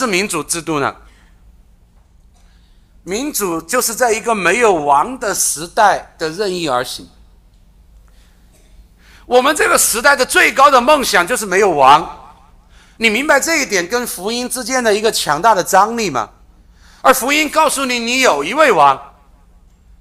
是民主制度呢？民主就是在一个没有王的时代的任意而行。我们这个时代的最高的梦想就是没有王，你明白这一点跟福音之间的一个强大的张力吗？而福音告诉你，你有一位王。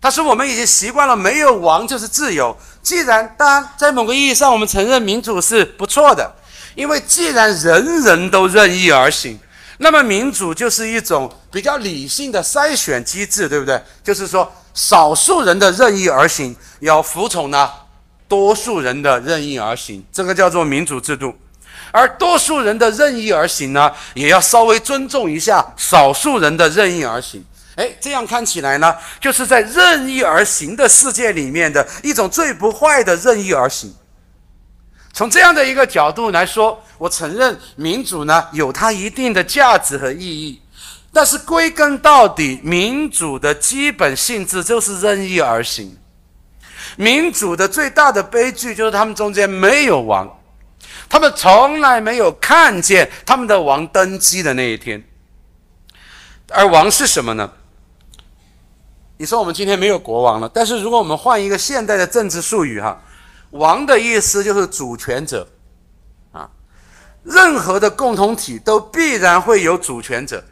他说：“我们已经习惯了没有王就是自由。既然，当然，在某个意义上，我们承认民主是不错的，因为既然人人都任意而行。”那么，民主就是一种比较理性的筛选机制，对不对？就是说，少数人的任意而行要服从呢，多数人的任意而行，这个叫做民主制度；而多数人的任意而行呢，也要稍微尊重一下少数人的任意而行。哎，这样看起来呢，就是在任意而行的世界里面的一种最不坏的任意而行。从这样的一个角度来说，我承认民主呢有它一定的价值和意义，但是归根到底，民主的基本性质就是任意而行。民主的最大的悲剧就是他们中间没有王，他们从来没有看见他们的王登基的那一天。而王是什么呢？你说我们今天没有国王了，但是如果我们换一个现代的政治术语，哈。王的意思就是主权者，啊，任何的共同体都必然会有主权者。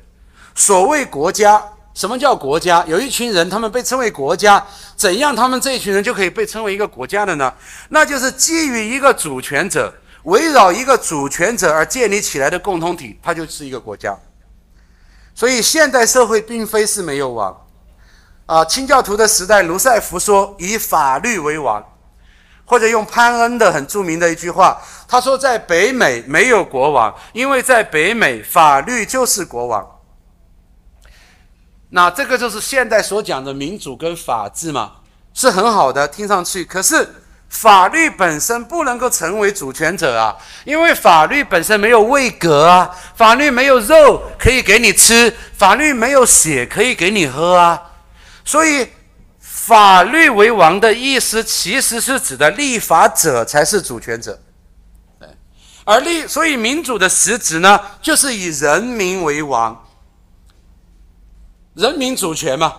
所谓国家，什么叫国家？有一群人，他们被称为国家，怎样他们这一群人就可以被称为一个国家的呢？那就是基于一个主权者，围绕一个主权者而建立起来的共同体，它就是一个国家。所以现代社会并非是没有王，啊，清教徒的时代，卢塞夫说：“以法律为王。”或者用潘恩的很著名的一句话，他说：“在北美没有国王，因为在北美法律就是国王。”那这个就是现代所讲的民主跟法治嘛，是很好的听上去。可是法律本身不能够成为主权者啊，因为法律本身没有位格啊，法律没有肉可以给你吃，法律没有血可以给你喝啊，所以。法律为王的意思，其实是指的立法者才是主权者，而立，所以民主的实质呢，就是以人民为王，人民主权嘛，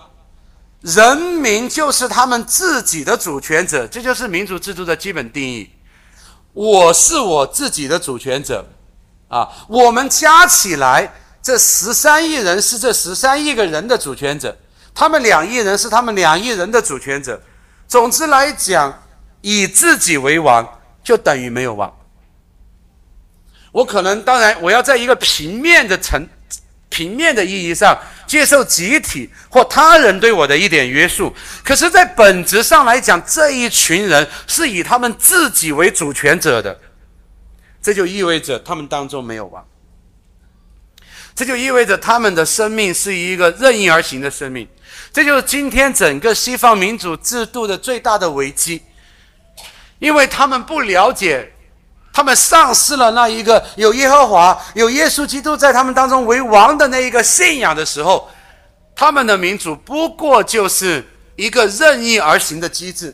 人民就是他们自己的主权者，这就是民主制度的基本定义。我是我自己的主权者，啊，我们加起来这十三亿人是这十三亿个人的主权者。他们两亿人是他们两亿人的主权者。总之来讲，以自己为王就等于没有王。我可能，当然，我要在一个平面的层、平面的意义上接受集体或他人对我的一点约束。可是，在本质上来讲，这一群人是以他们自己为主权者的，这就意味着他们当中没有王。这就意味着他们的生命是一个任意而行的生命，这就是今天整个西方民主制度的最大的危机，因为他们不了解，他们丧失了那一个有耶和华有耶稣基督在他们当中为王的那一个信仰的时候，他们的民主不过就是一个任意而行的机制。